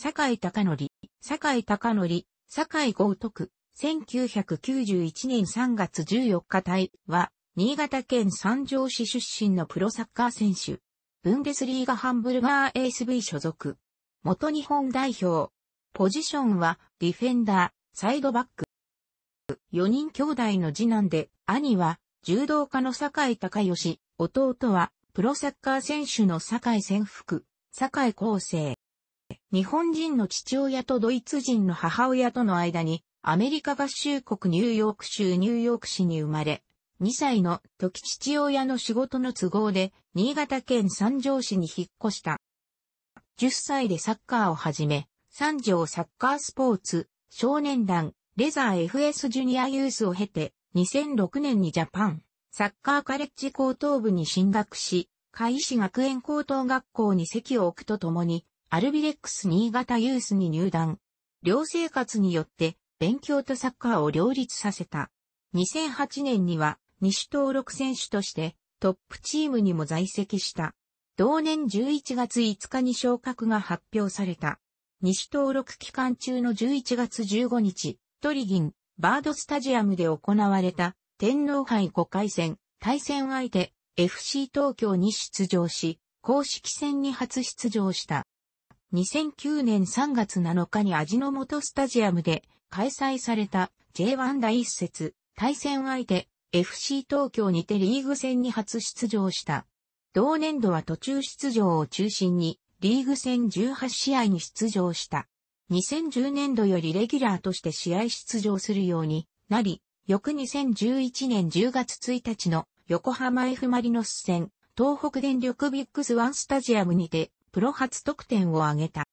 坂井隆則、坂井隆則、坂井豪徳、1991年3月14日隊は、新潟県三条市出身のプロサッカー選手。ブンデスリーガハンブルガー ASV 所属。元日本代表。ポジションは、ディフェンダー、サイドバック。4人兄弟の次男で、兄は、柔道家の坂井隆義、弟は、プロサッカー選手の坂井先福、坂井厚生。日本人の父親とドイツ人の母親との間に、アメリカ合衆国ニューヨーク州ニューヨーク市に生まれ、2歳の時父親の仕事の都合で、新潟県三条市に引っ越した。10歳でサッカーを始め、三条サッカースポーツ、少年団、レザー FS ジュニアユースを経て、2006年にジャパン、サッカーカレッジ高等部に進学し、海士学園高等学校に席を置くとともに、アルビレックス新潟ユースに入団。寮生活によって勉強とサッカーを両立させた。2008年には西登録選手としてトップチームにも在籍した。同年11月5日に昇格が発表された。西登録期間中の11月15日、トリギン、バードスタジアムで行われた天皇杯5回戦、対戦相手、FC 東京に出場し、公式戦に初出場した。2009年3月7日に味の素スタジアムで開催された J1 第一節対戦相手 FC 東京にてリーグ戦に初出場した。同年度は途中出場を中心にリーグ戦18試合に出場した。2010年度よりレギュラーとして試合出場するようになり、翌2011年10月1日の横浜 F マリノス戦、東北電力ビッグスワンスタジアムにてプロ初得点を挙げた。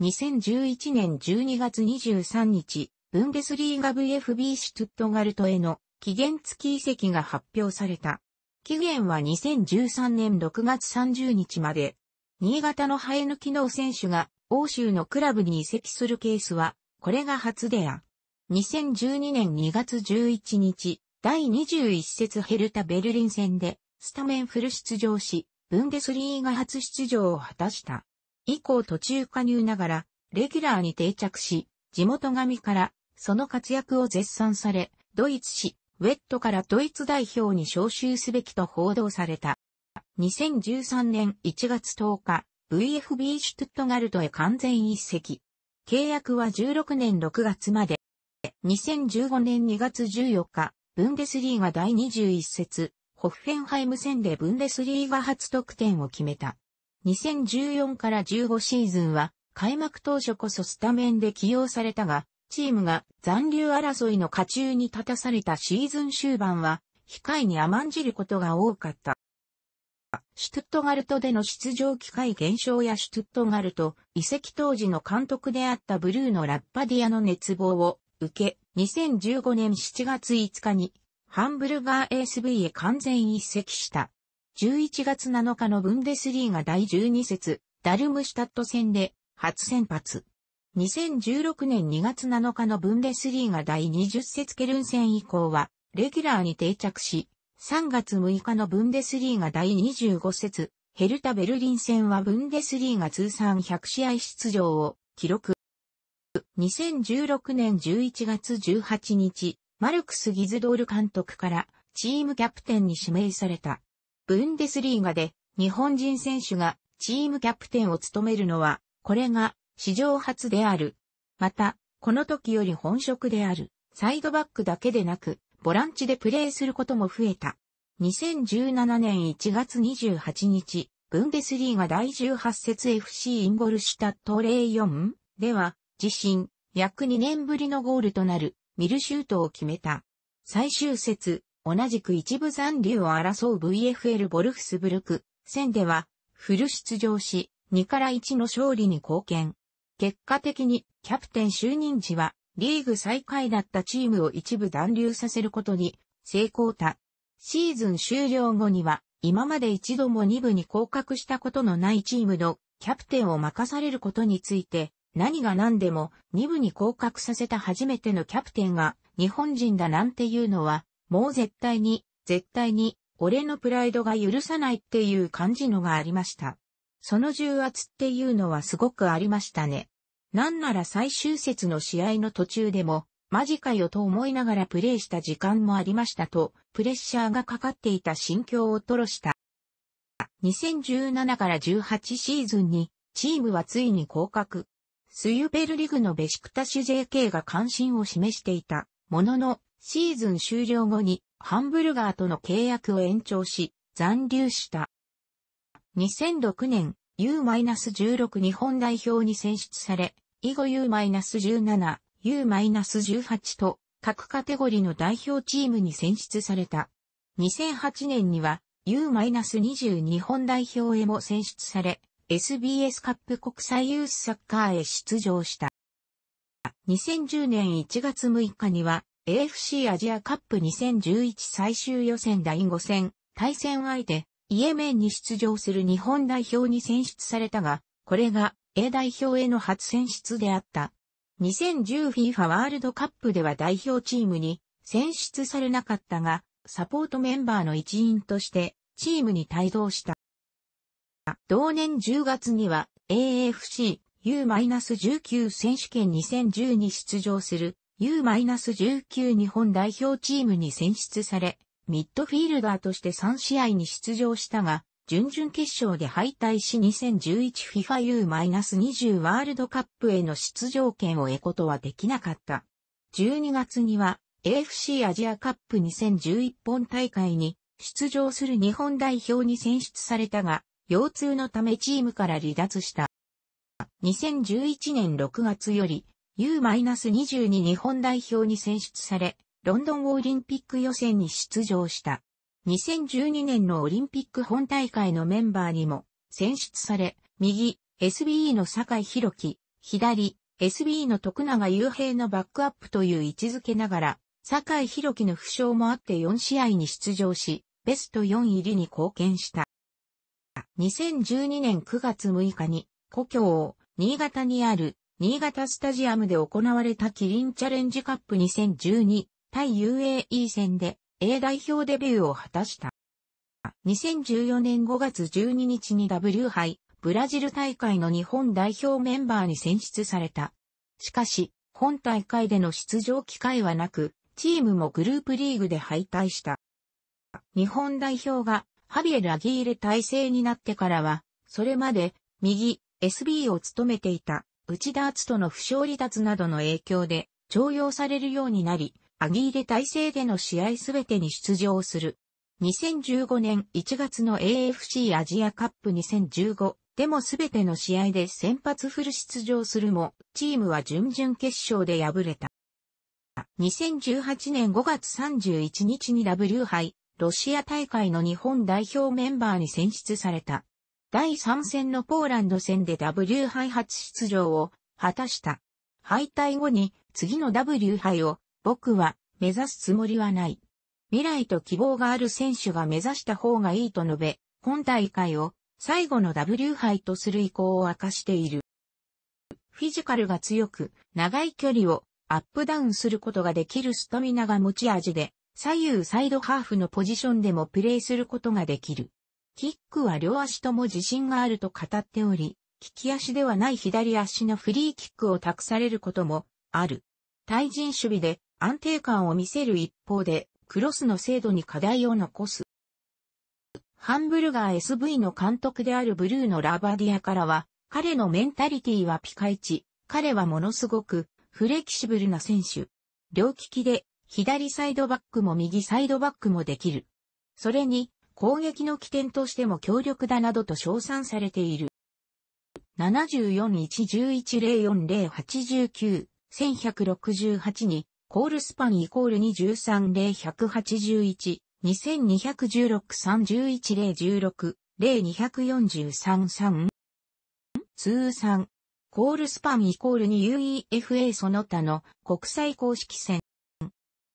2011年12月23日、ブンデスリーガ VFB シュトゥットガルトへの期限付き移籍が発表された。期限は2013年6月30日まで。新潟の生え抜きの選手が欧州のクラブに移籍するケースは、これが初であ。2012年2月11日、第21節ヘルタ・ベルリン戦で、スタメンフル出場し、ブンデスリーガ初出場を果たした。以降途中加入ながら、レギュラーに定着し、地元紙からその活躍を絶賛され、ドイツ紙、ウェットからドイツ代表に招集すべきと報道された。2013年1月10日、VFB シュトットガルトへ完全一席。契約は16年6月まで。2015年2月14日、ブンデスリーガ第21節、ホッフェンハイム戦でブンデスリーガ初得点を決めた。2014から15シーズンは、開幕当初こそスタメンで起用されたが、チームが残留争いの下中に立たされたシーズン終盤は、控えに甘んじることが多かった。シュトゥットガルトでの出場機会減少やシュトゥットガルト、移籍当時の監督であったブルーのラッパディアの熱望を受け、2015年7月5日にハンブルガー ASV へ完全一席した。11月7日のブンデスリーガ第12節、ダルムシュタット戦で初先発。2016年2月7日のブンデスリーガ第20節ケルン戦以降は、レギュラーに定着し、3月6日のブンデスリーガ第25節、ヘルタ・ベルリン戦はブンデスリーガ通算100試合出場を記録。2016年11月18日、マルクス・ギズドール監督からチームキャプテンに指名された。ブンデスリーガで日本人選手がチームキャプテンを務めるのは、これが史上初である。また、この時より本職である、サイドバックだけでなく、ボランチでプレーすることも増えた。2017年1月28日、ブンデスリーガ第18節 FC インボルシュタット04では、自身、約2年ぶりのゴールとなるミルシュートを決めた。最終節、同じく一部残留を争う VFL ボルフスブルク戦では、フル出場し、2から1の勝利に貢献。結果的に、キャプテン就任時は、リーグ最下位だったチームを一部残留させることに成功た。シーズン終了後には、今まで一度も2部に降格したことのないチームのキャプテンを任されることについて、何が何でも2部に降格させた初めてのキャプテンが日本人だなんていうのは、もう絶対に、絶対に、俺のプライドが許さないっていう感じのがありました。その重圧っていうのはすごくありましたね。なんなら最終節の試合の途中でも、マジかよと思いながらプレイした時間もありましたと、プレッシャーがかかっていた心境を吐露した。2017から18シーズンに、チームはついに降格。スユベルリグのベシクタシュ JK が関心を示していたものの、シーズン終了後にハンブルガーとの契約を延長し、残留した。2006年、U-16 日本代表に選出され、以後 U-17、U-18 と各カテゴリーの代表チームに選出された。2008年には U-20 日本代表へも選出され、SBS カップ国際ユースサッカーへ出場した。2010年1月6日には AFC アジアカップ2011最終予選第5戦対戦相手イエメンに出場する日本代表に選出されたが、これが A 代表への初選出であった。2010FIFA ワールドカップでは代表チームに選出されなかったが、サポートメンバーの一員としてチームに帯同した。同年10月には AFC U-19 選手権2010に出場する U-19 日本代表チームに選出され、ミッドフィールダーとして3試合に出場したが、準々決勝で敗退し 2011FIFAU-20 ワールドカップへの出場権を得ことはできなかった。12月には AFC アジアカップ2011本大会に出場する日本代表に選出されたが、腰痛のためチームから離脱した。2011年6月より U-22 日本代表に選出され、ロンドンオリンピック予選に出場した。2012年のオリンピック本大会のメンバーにも選出され、右、SBE の坂井宏樹、左、SBE の徳永雄平のバックアップという位置づけながら、坂井宏樹の負傷もあって4試合に出場し、ベスト4入りに貢献した。2012年9月6日に、故郷を新潟にある新潟スタジアムで行われたキリンチャレンジカップ2012対 UAE 戦で A 代表デビューを果たした。2014年5月12日に W 杯ブラジル大会の日本代表メンバーに選出された。しかし、本大会での出場機会はなく、チームもグループリーグで敗退した。日本代表がハビエル・アギーレ体制になってからは、それまで、右、SB を務めていた、内田篤との負傷離脱などの影響で、徴用されるようになり、アギーレ体制での試合すべてに出場する。2015年1月の AFC アジアカップ2015でもすべての試合で先発フル出場するも、チームは準々決勝で敗れた。2018年5月31日に W 杯ロシア大会の日本代表メンバーに選出された。第3戦のポーランド戦で W 杯初出場を果たした。敗退後に次の W 杯を僕は目指すつもりはない。未来と希望がある選手が目指した方がいいと述べ、本大会を最後の W 杯とする意向を明かしている。フィジカルが強く、長い距離をアップダウンすることができるスタミナが持ち味で、左右サイドハーフのポジションでもプレーすることができる。キックは両足とも自信があると語っており、利き足ではない左足のフリーキックを託されることもある。対人守備で安定感を見せる一方で、クロスの精度に課題を残す。ハンブルガー SV の監督であるブルーのラバディアからは、彼のメンタリティはピカイチ、彼はものすごくフレキシブルな選手。両利きで左サイドバックも右サイドバックもできる。それに、攻撃の起点としても強力だなどと称賛されている。74-111-04089168に、コールスパンイコール2130181、2216-311-016、百2 4 3 3通算、コールスパンイコールに UEFA その他の国際公式戦。